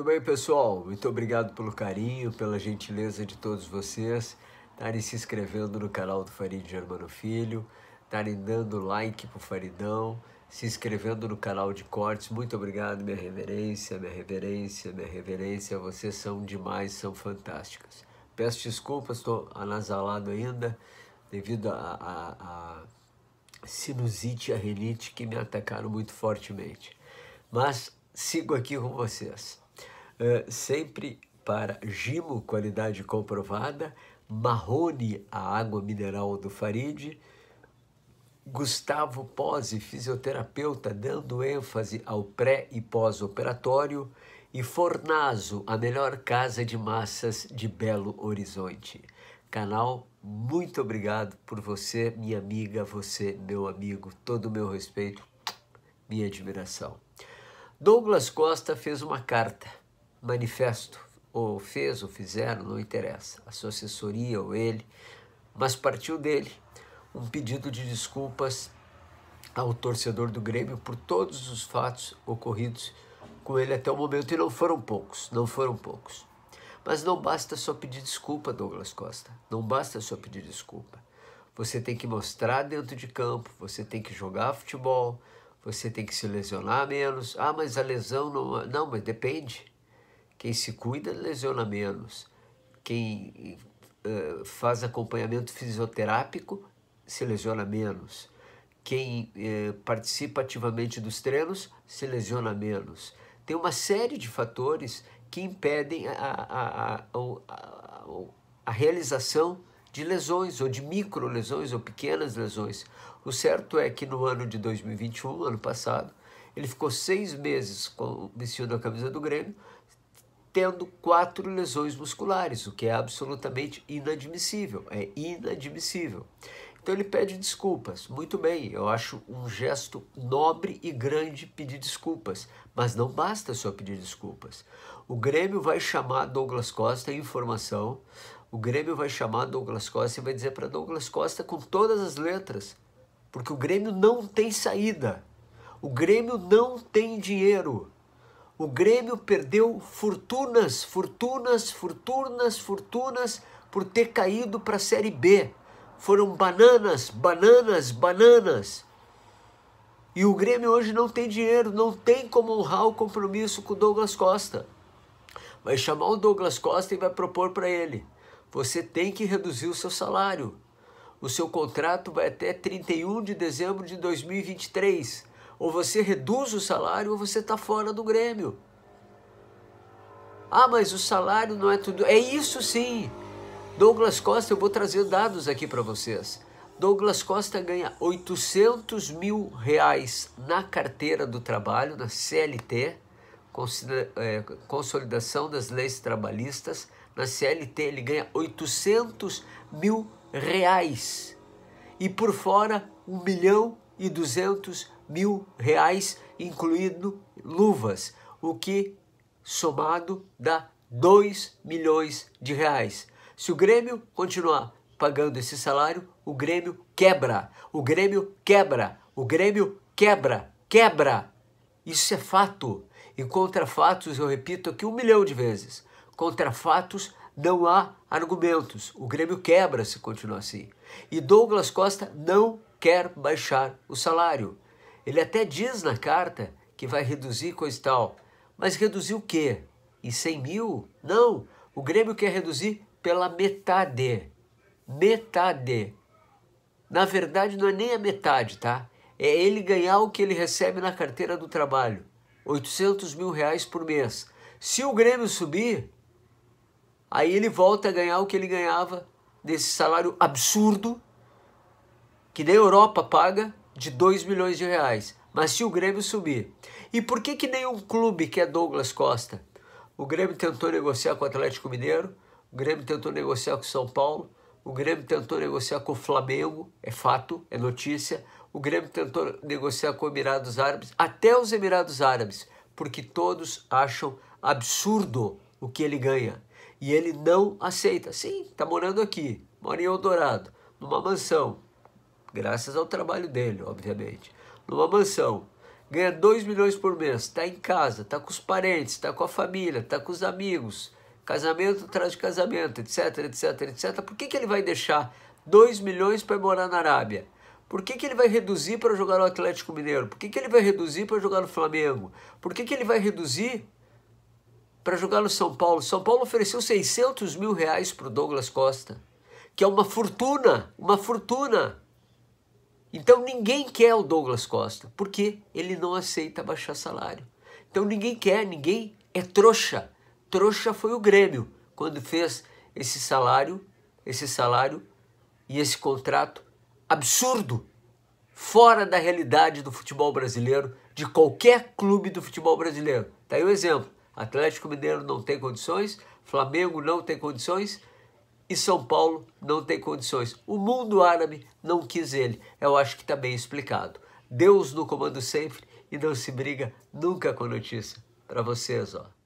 Tudo bem, pessoal? Muito obrigado pelo carinho, pela gentileza de todos vocês estarem se inscrevendo no canal do Farid Germano Filho, estarem dando like pro Faridão, se inscrevendo no canal de cortes. Muito obrigado, minha reverência, minha reverência, minha reverência. Vocês são demais, são fantásticas. Peço desculpas, estou anasalado ainda devido a, a, a sinusite e a renite que me atacaram muito fortemente. Mas sigo aqui com vocês sempre para Gimo, qualidade comprovada, Marrone, a água mineral do Farid, Gustavo Pozzi, fisioterapeuta, dando ênfase ao pré e pós-operatório, e Fornazo, a melhor casa de massas de Belo Horizonte. Canal, muito obrigado por você, minha amiga, você, meu amigo, todo o meu respeito, minha admiração. Douglas Costa fez uma carta manifesto, ou fez, ou fizeram, não interessa, a sua assessoria ou ele, mas partiu dele um pedido de desculpas ao torcedor do Grêmio por todos os fatos ocorridos com ele até o momento, e não foram poucos, não foram poucos. Mas não basta só pedir desculpa, Douglas Costa, não basta só pedir desculpa. Você tem que mostrar dentro de campo, você tem que jogar futebol, você tem que se lesionar menos. Ah, mas a lesão não. Não, mas depende. Quem se cuida lesiona menos. Quem uh, faz acompanhamento fisioterápico se lesiona menos. Quem uh, participa ativamente dos treinos se lesiona menos. Tem uma série de fatores que impedem a, a, a, a, a realização de lesões, ou de micro lesões, ou pequenas lesões. O certo é que no ano de 2021, ano passado, ele ficou seis meses com, vestindo a camisa do Grêmio tendo quatro lesões musculares, o que é absolutamente inadmissível. É inadmissível. Então ele pede desculpas. Muito bem, eu acho um gesto nobre e grande pedir desculpas, mas não basta só pedir desculpas. O Grêmio vai chamar Douglas Costa, informação. O Grêmio vai chamar Douglas Costa e vai dizer para Douglas Costa com todas as letras, porque o Grêmio não tem saída. O Grêmio não tem dinheiro. O Grêmio perdeu fortunas, fortunas, fortunas, fortunas por ter caído para a Série B. Foram bananas, bananas, bananas. E o Grêmio hoje não tem dinheiro, não tem como honrar o compromisso com o Douglas Costa. Vai chamar o Douglas Costa e vai propor para ele: você tem que reduzir o seu salário. O seu contrato vai até 31 de dezembro de 2023. Ou você reduz o salário ou você está fora do Grêmio. Ah, mas o salário não é tudo. É isso sim. Douglas Costa, eu vou trazer dados aqui para vocês. Douglas Costa ganha 800 mil reais na carteira do trabalho, na CLT, é, Consolidação das Leis Trabalhistas. Na CLT ele ganha 800 mil reais. E por fora, 1 milhão e 200 mil reais, incluindo luvas, o que somado dá 2 milhões de reais. Se o Grêmio continuar pagando esse salário, o Grêmio quebra, o Grêmio quebra, o Grêmio quebra, quebra. Isso é fato. E contra fatos, eu repito aqui um milhão de vezes, contra fatos não há argumentos. O Grêmio quebra se continuar assim. E Douglas Costa não quer baixar o salário. Ele até diz na carta que vai reduzir coisa e tal, mas reduzir o quê? Em 100 mil? Não, o Grêmio quer reduzir pela metade. Metade. Na verdade, não é nem a metade, tá? É ele ganhar o que ele recebe na carteira do trabalho. 800 mil reais por mês. Se o Grêmio subir, aí ele volta a ganhar o que ele ganhava desse salário absurdo que nem a Europa paga, de 2 milhões de reais. Mas se o Grêmio subir. E por que, que nenhum clube quer é Douglas Costa? O Grêmio tentou negociar com o Atlético Mineiro, o Grêmio tentou negociar com o São Paulo, o Grêmio tentou negociar com o Flamengo, é fato, é notícia. O Grêmio tentou negociar com os Emirados Árabes, até os Emirados Árabes, porque todos acham absurdo o que ele ganha. E ele não aceita. Sim, está morando aqui, mora em Eldorado, numa mansão, graças ao trabalho dele, obviamente. Numa mansão, ganha 2 milhões por mês, está em casa, está com os parentes, está com a família, está com os amigos, casamento atrás de casamento, etc, etc, etc. Por que, que ele vai deixar 2 milhões para morar na Arábia? Por que, que ele vai reduzir para jogar no Atlético Mineiro? Por que, que ele vai reduzir para jogar no Flamengo? Por que, que ele vai reduzir para jogar no São Paulo? São Paulo ofereceu 600 mil reais para o Douglas Costa, que é uma fortuna, uma fortuna. Então ninguém quer o Douglas Costa, porque ele não aceita baixar salário. Então ninguém quer, ninguém é trouxa. Trouxa foi o Grêmio quando fez esse salário, esse salário e esse contrato absurdo, fora da realidade do futebol brasileiro, de qualquer clube do futebol brasileiro. Tá aí o um exemplo. Atlético Mineiro não tem condições, Flamengo não tem condições, e São Paulo não tem condições. O mundo árabe não quis ele. Eu acho que está bem explicado. Deus no comando sempre e não se briga nunca com notícia. Para vocês, ó.